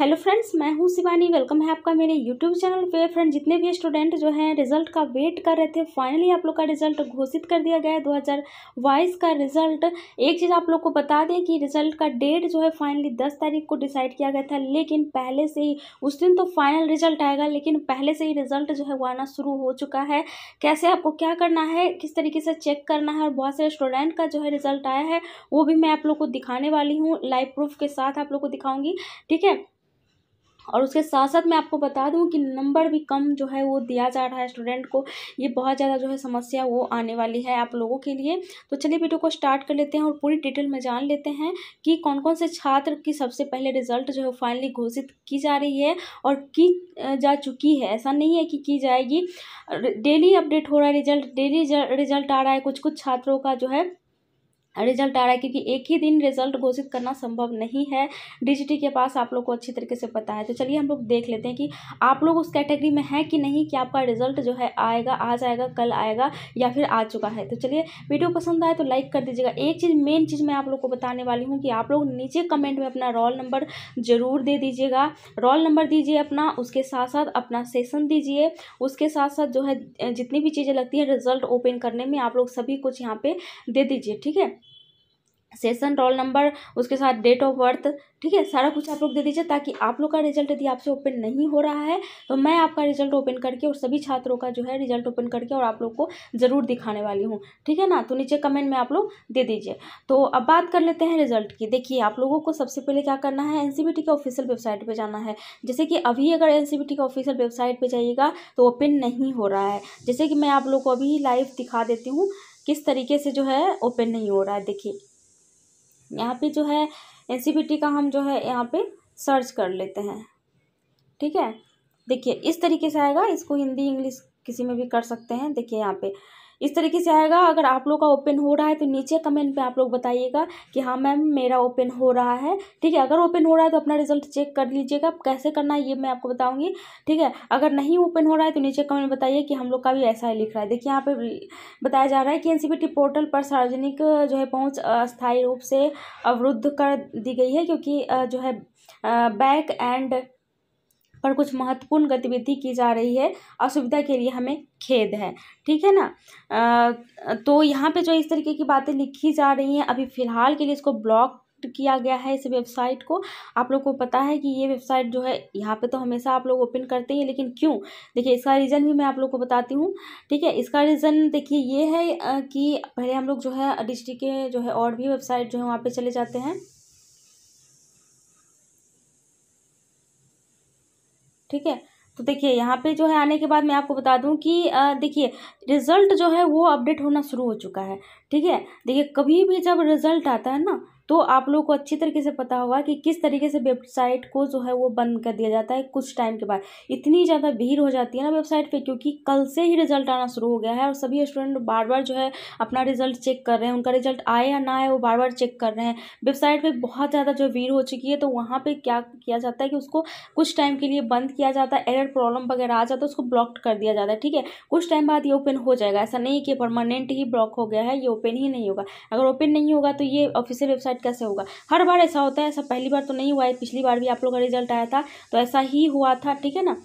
hello friends मैं हूं Shivani welcome है आपका मेरे यूट्यूब चैनल पे फ्रेंड जितने भी स्टूडेंट जो हैं रिजल्ट का वेट कर रहे थे फाइनली आप लोग का रिजल्ट घोषित कर दिया गया है दो का रिजल्ट एक चीज़ आप लोग को बता दें कि रिजल्ट का डेट जो है फाइनली दस तारीख को डिसाइड किया गया था लेकिन पहले से ही उस दिन तो फाइनल रिजल्ट आएगा लेकिन पहले से ही रिजल्ट जो है वो आना शुरू हो चुका है कैसे आपको क्या करना है किस तरीके से चेक करना है और बहुत सारे स्टूडेंट का जो है रिजल्ट आया है वो भी मैं आप लोग को दिखाने वाली हूँ लाइव प्रूफ के साथ आप लोग को दिखाऊँगी ठीक है और उसके साथ साथ मैं आपको बता दूँ कि नंबर भी कम जो है वो दिया जा रहा है स्टूडेंट को ये बहुत ज़्यादा जो है समस्या वो आने वाली है आप लोगों के लिए तो चलिए वीडियो को स्टार्ट कर लेते हैं और पूरी डिटेल में जान लेते हैं कि कौन कौन से छात्र की सबसे पहले रिजल्ट जो है फाइनली घोषित की जा रही है और की जा चुकी है ऐसा नहीं है कि की जाएगी डेली अपडेट हो रहा है रिजल्ट डेली रिजल्ट आ रहा है कुछ कुछ छात्रों का जो है रिजल्ट आ रहा है क्योंकि एक ही दिन रिजल्ट घोषित करना संभव नहीं है डीजीटी के पास आप लोग को अच्छी तरीके से पता है तो चलिए हम लोग देख लेते हैं कि आप लोग उस कैटेगरी में हैं कि नहीं कि आपका रिजल्ट जो है आएगा आज आएगा कल आएगा या फिर आ चुका है तो चलिए वीडियो पसंद आए तो लाइक कर दीजिएगा एक चीज़ मेन चीज़ मैं आप लोग को बताने वाली हूँ कि आप लोग नीचे कमेंट में अपना रोल नंबर ज़रूर दे दीजिएगा रोल नंबर दीजिए अपना उसके साथ साथ अपना सेशन दीजिए उसके साथ साथ जो है जितनी भी चीज़ें लगती है रिजल्ट ओपन करने में आप लोग सभी कुछ यहाँ पर दे दीजिए ठीक है सेशन रोल नंबर उसके साथ डेट ऑफ बर्थ ठीक है सारा कुछ आप लोग दे दीजिए ताकि आप लोग का रिजल्ट यदि आपसे ओपन नहीं हो रहा है तो मैं आपका रिजल्ट ओपन करके और सभी छात्रों का जो है रिजल्ट ओपन करके और आप लोग को ज़रूर दिखाने वाली हूँ ठीक है ना तो नीचे कमेंट में आप लोग दे दीजिए तो अब बात कर लेते हैं रिजल्ट की देखिए आप लोगों को सबसे पहले क्या करना है एन के ऑफिशियल वेबसाइट पर जाना है जैसे कि अभी अगर एन के ऑफिशियल वेबसाइट पर जाइएगा तो ओपन नहीं हो रहा है जैसे कि मैं आप लोग को अभी लाइव दिखा देती हूँ किस तरीके से जो है ओपन नहीं हो रहा है देखिए यहाँ पे जो है एन का हम जो है यहाँ पे सर्च कर लेते हैं ठीक है देखिए इस तरीके से आएगा इसको हिंदी इंग्लिश किसी में भी कर सकते हैं देखिए यहाँ पे इस तरीके से आएगा अगर आप लोग का ओपन हो रहा है तो नीचे कमेंट में आप लोग बताइएगा कि हाँ मैम मेरा ओपन हो रहा है ठीक है अगर ओपन हो रहा है तो अपना रिजल्ट चेक कर लीजिएगा कैसे करना है ये मैं आपको बताऊँगी ठीक है अगर नहीं ओपन हो रहा है तो नीचे कमेंट बताइए कि हम लोग का भी ऐसा ही लिख रहा है देखिए यहाँ पर बताया जा रहा है कि एन पोर्टल पर सार्वजनिक जो है पहुँच अस्थायी रूप से अवरुद्ध कर दी गई है क्योंकि जो है बैक एंड पर कुछ महत्वपूर्ण गतिविधि की जा रही है असुविधा के लिए हमें खेद है ठीक है ना तो यहाँ पे जो इस तरीके की बातें लिखी जा रही हैं अभी फ़िलहाल के लिए इसको ब्लॉक किया गया है इस वेबसाइट को आप लोग को पता है कि ये वेबसाइट जो है यहाँ पे तो हमेशा आप लोग ओपन करते हैं लेकिन क्यों देखिए इसका रीज़न भी मैं आप लोग को बताती हूँ ठीक है इसका रीज़न देखिए ये है कि पहले हम लोग जो है डिस्ट्रिक्ट के जो है और भी वेबसाइट जो है वहाँ पर चले जाते हैं ठीक है तो देखिए यहाँ पे जो है आने के बाद मैं आपको बता दूँ कि देखिए रिज़ल्ट जो है वो अपडेट होना शुरू हो चुका है ठीक है देखिए कभी भी जब रिज़ल्ट आता है ना तो आप लोगों को अच्छी तरीके से पता होगा कि किस तरीके से वेबसाइट को जो है वो बंद कर दिया जाता है कुछ टाइम के बाद इतनी ज़्यादा भीड़ हो जाती है ना वेबसाइट पे क्योंकि कल से ही रिजल्ट आना शुरू हो गया है और सभी स्टूडेंट बार बार जो है अपना रिजल्ट चेक कर रहे हैं उनका रिजल्ट आए या ना आए वो बार बार चेक कर रहे हैं वेबसाइट पर बहुत ज़्यादा जो भीड़ हो चुकी है तो वहाँ पर क्या किया जाता है कि उसको कुछ टाइम के लिए बंद किया जाता है एरर प्रॉब्लम वगैरह आ जाता है उसको ब्लॉक कर दिया जाता है ठीक है कुछ टाइम बाद ये ओपन हो जाएगा ऐसा नहीं कि परमानेंट ही ब्लॉक हो गया है ये ओपन ही नहीं होगा अगर ओपन नहीं होगा तो ये ऑफिशियल वेबसाइट रिजल्ट कैसे होगा हर बार ऐसा होता है ऐसा पहली बार तो नहीं हुआ है पिछली बार भी आप लोग का रिजल्ट आया था तो ऐसा ही हुआ था ठीक है ना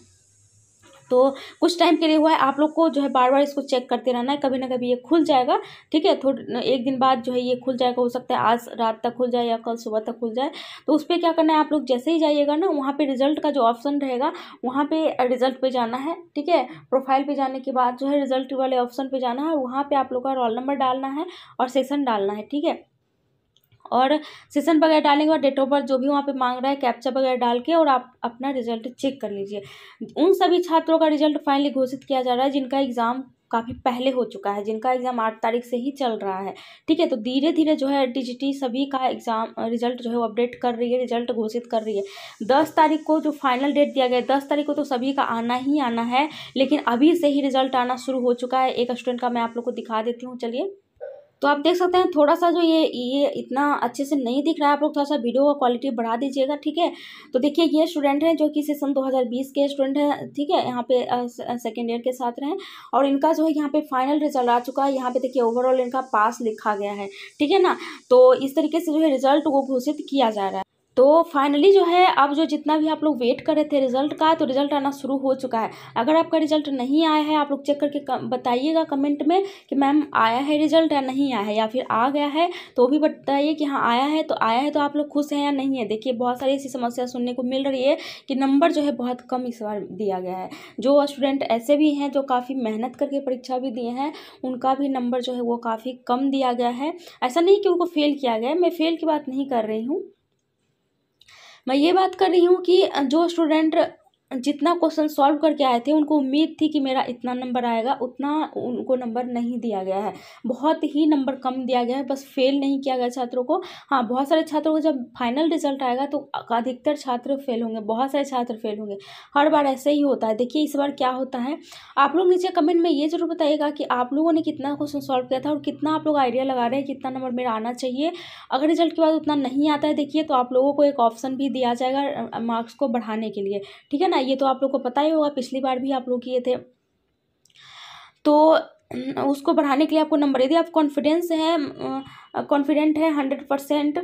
तो कुछ टाइम के लिए हुआ है आप लोग को जो है बार बार इसको चेक करते रहना है कभी ना कभी ये खुल जाएगा ठीक है थोड़ी एक दिन बाद जो है ये खुल जाएगा हो सकता है आज रात तक खुल जाए या कल सुबह तक खुल जाए तो उस पर क्या करना है आप लोग जैसे ही जाइएगा ना वहाँ पर रिजल्ट का जो ऑप्शन रहेगा वहाँ पर रिजल्ट पर जाना है ठीक है प्रोफाइल पर जाने के बाद जो है रिजल्ट वाले ऑप्शन पर जाना है वहाँ पर आप लोग का रोल नंबर डालना है और सेशन डालना है ठीक है और सेशन वगैरह डालने के बाद डेट ऑफ बर्थ जो भी वहाँ पे मांग रहा है कैप्चा वगैरह डाल के और आप अपना रिजल्ट चेक कर लीजिए उन सभी छात्रों का रिजल्ट फाइनली घोषित किया जा रहा है जिनका एग्ज़ाम काफ़ी पहले हो चुका है जिनका एग्ज़ाम आठ तारीख से ही चल रहा है ठीक है तो धीरे धीरे जो है डीजीटी सभी का एग्ज़ाम रिजल्ट जो है वो अपडेट कर रही है रिजल्ट घोषित कर रही है दस तारीख को जो फाइनल डेट दिया गया है दस तारीख को तो सभी का आना ही आना है लेकिन अभी से ही रिजल्ट आना शुरू हो चुका है एक स्टूडेंट का मैं आप लोग को दिखा देती हूँ चलिए तो आप देख सकते हैं थोड़ा सा जो ये ये इतना अच्छे से नहीं दिख रहा है आप लोग थोड़ा सा वीडियो का क्वालिटी बढ़ा दीजिएगा ठीक है तो देखिए ये स्टूडेंट हैं जो कि सेशन 2020 के स्टूडेंट हैं ठीक है यहाँ पे सेकेंड ईयर के साथ रहे और इनका जो है यहाँ पे फाइनल रिजल्ट आ चुका है यहाँ पे देखिए ओवरऑल इनका पास लिखा गया है ठीक है ना तो इस तरीके से जो है रिजल्ट वो घोषित किया जा रहा है तो फाइनली जो है अब जो जितना भी आप लोग वेट कर रहे थे रिजल्ट का तो रिजल्ट आना शुरू हो चुका है अगर आपका रिजल्ट नहीं आया है आप लोग चेक करके कम, बताइएगा कमेंट में कि मैम आया है रिजल्ट या नहीं आया है या फिर आ गया है तो भी बताइए कि हाँ आया है तो आया है तो आप लोग खुश हैं या नहीं है देखिए बहुत सारी ऐसी समस्या सुनने को मिल रही है कि नंबर जो है बहुत कम इस बार दिया गया है जो स्टूडेंट ऐसे भी हैं जो काफ़ी मेहनत करके परीक्षा भी दिए हैं उनका भी नंबर जो है वो काफ़ी कम दिया गया है ऐसा नहीं कि उनको फेल किया गया है मैं फेल की बात नहीं कर रही हूँ मैं ये बात कर रही हूँ कि जो स्टूडेंट जितना क्वेश्चन सॉल्व करके आए थे उनको उम्मीद थी कि मेरा इतना नंबर आएगा उतना उनको नंबर नहीं दिया गया है बहुत ही नंबर कम दिया गया है बस फेल नहीं किया गया छात्रों को हाँ बहुत सारे छात्रों को जब फाइनल रिजल्ट आएगा तो अधिकतर छात्र फेल होंगे बहुत सारे छात्र फेल होंगे हर बार ऐसे ही होता है देखिए इस बार क्या होता है आप लोग नीचे कमेंट में ये जरूर बताइएगा कि आप लोगों ने कितना क्वेश्चन सॉल्व किया था और कितना आप लोग आइडिया लगा रहे हैं कितना नंबर मेरा आना चाहिए अगर रिजल्ट के बाद उतना नहीं आता है देखिए तो आप लोगों को एक ऑप्शन भी दिया जाएगा मार्क्स को बढ़ाने के लिए ठीक है ना ये तो आप लोग को पता ही होगा पिछली बार भी आप लोग किए थे तो उसको बढ़ाने के लिए आपको नंबर यदि आप कॉन्फिडेंस है कॉन्फिडेंट है हंड्रेड परसेंट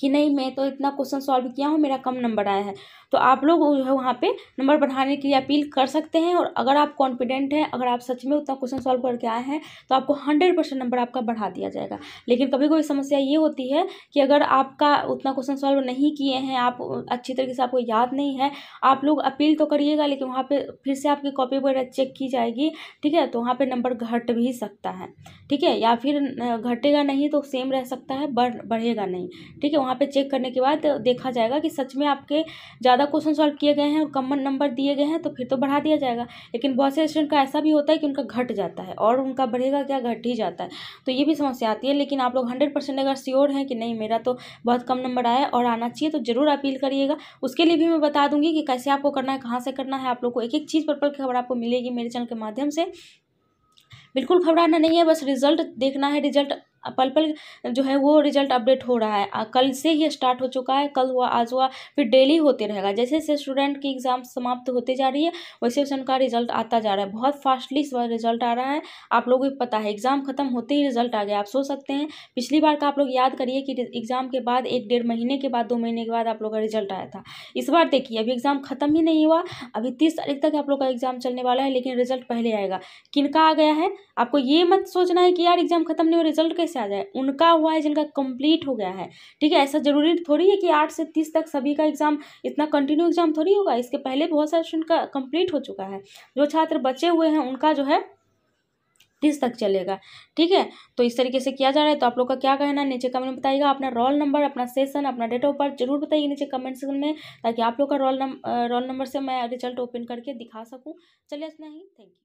कि नहीं मैं तो इतना क्वेश्चन सॉल्व किया हूँ मेरा कम नंबर आया है तो आप लोग जो है वहाँ पे नंबर बढ़ाने के लिए अपील कर सकते हैं और अगर आप कॉन्फिडेंट हैं अगर आप सच में उतना क्वेश्चन सॉल्व करके आए हैं तो आपको हंड्रेड परसेंट नंबर आपका बढ़ा दिया जाएगा लेकिन कभी कभी समस्या ये होती है कि अगर आपका उतना क्वेश्चन सॉल्व नहीं किए हैं आप अच्छी तरीके से आपको याद नहीं है आप लोग अपील तो करिएगा लेकिन वहाँ पर फिर से आपकी कॉपी वगैरह चेक की जाएगी ठीक है तो वहाँ पर नंबर घट भी सकता है ठीक है या फिर घटेगा नहीं तो सेम रह सकता है बढ़ बढ़ेगा नहीं ठीक है ठीक है वहाँ पे चेक करने के बाद देखा जाएगा कि सच में आपके ज़्यादा क्वेश्चन सॉल्व किए गए हैं और कम नंबर दिए गए हैं तो फिर तो बढ़ा दिया जाएगा लेकिन बहुत से स्टूडेंट का ऐसा भी होता है कि उनका घट जाता है और उनका बढ़ेगा क्या घट ही जाता है तो ये भी समस्या आती है लेकिन आप लोग हंड्रेड परसेंट अगर श्योर हैं कि नहीं मेरा तो बहुत कम नंबर आया और आना चाहिए तो ज़रूर अपील करिएगा उसके लिए भी मैं बता दूंगी कि कैसे आपको करना है कहाँ से करना है आप लोग को एक एक चीज़ पर पल खबर आपको मिलेगी मेरे चैनल के माध्यम से बिल्कुल घबराना नहीं है बस रिजल्ट देखना है रिजल्ट पल पल जो है वो रिजल्ट अपडेट हो रहा है कल से ही स्टार्ट हो चुका है कल हुआ आज हुआ फिर डेली होते रहेगा जैसे जैसे स्टूडेंट की एग्ज़ाम समाप्त होते जा रही है वैसे वैसे उनका रिजल्ट आता जा रहा है बहुत फास्टली इस बार रिजल्ट आ रहा है आप लोगों को पता है एग्ज़ाम खत्म होते ही रिजल्ट आ गया आप सोच सकते हैं पिछली बार का आप लोग याद करिए कि एग्ज़ाम के बाद एक डेढ़ महीने के बाद दो महीने के बाद आप लोग का रिजल्ट आया था इस बार देखिए अभी एग्ज़ाम खत्म ही नहीं हुआ अभी तीस तारीख तक आप लोग का एग्ज़ाम चलने वाला है लेकिन रिजल्ट पहले आएगा किन का आ गया है आपको ये मत सोचना है कि यार एग्ज़ाम खत्म नहीं हुआ रिजल्ट कैसे से आ जाए उनका हुआ है जिनका कंप्लीट हो गया है ठीक है ऐसा जरूरी थोड़ी है कि आठ से तीस तक सभी का एग्ज़ाम इतना कंटिन्यू एग्ज़ाम थोड़ी होगा इसके पहले बहुत सारे स्टूडेंट का कंप्लीट हो चुका है जो छात्र बचे हुए हैं उनका जो है तीस तक चलेगा ठीक है तो इस तरीके से किया जा रहा है तो आप लोग का क्या कहना है नीचे कमेंट में बताइएगा अपना रोल नंबर अपना सेशन अपना डेट ऑफ बर्थ जरूर बताइए नीचे कमेंट सेक्शन में ताकि आप लोग का रोल नंबर रोल नंबर से मैं रिजल्ट ओपन करके दिखा सकूँ चलिए इतना ही थैंक यू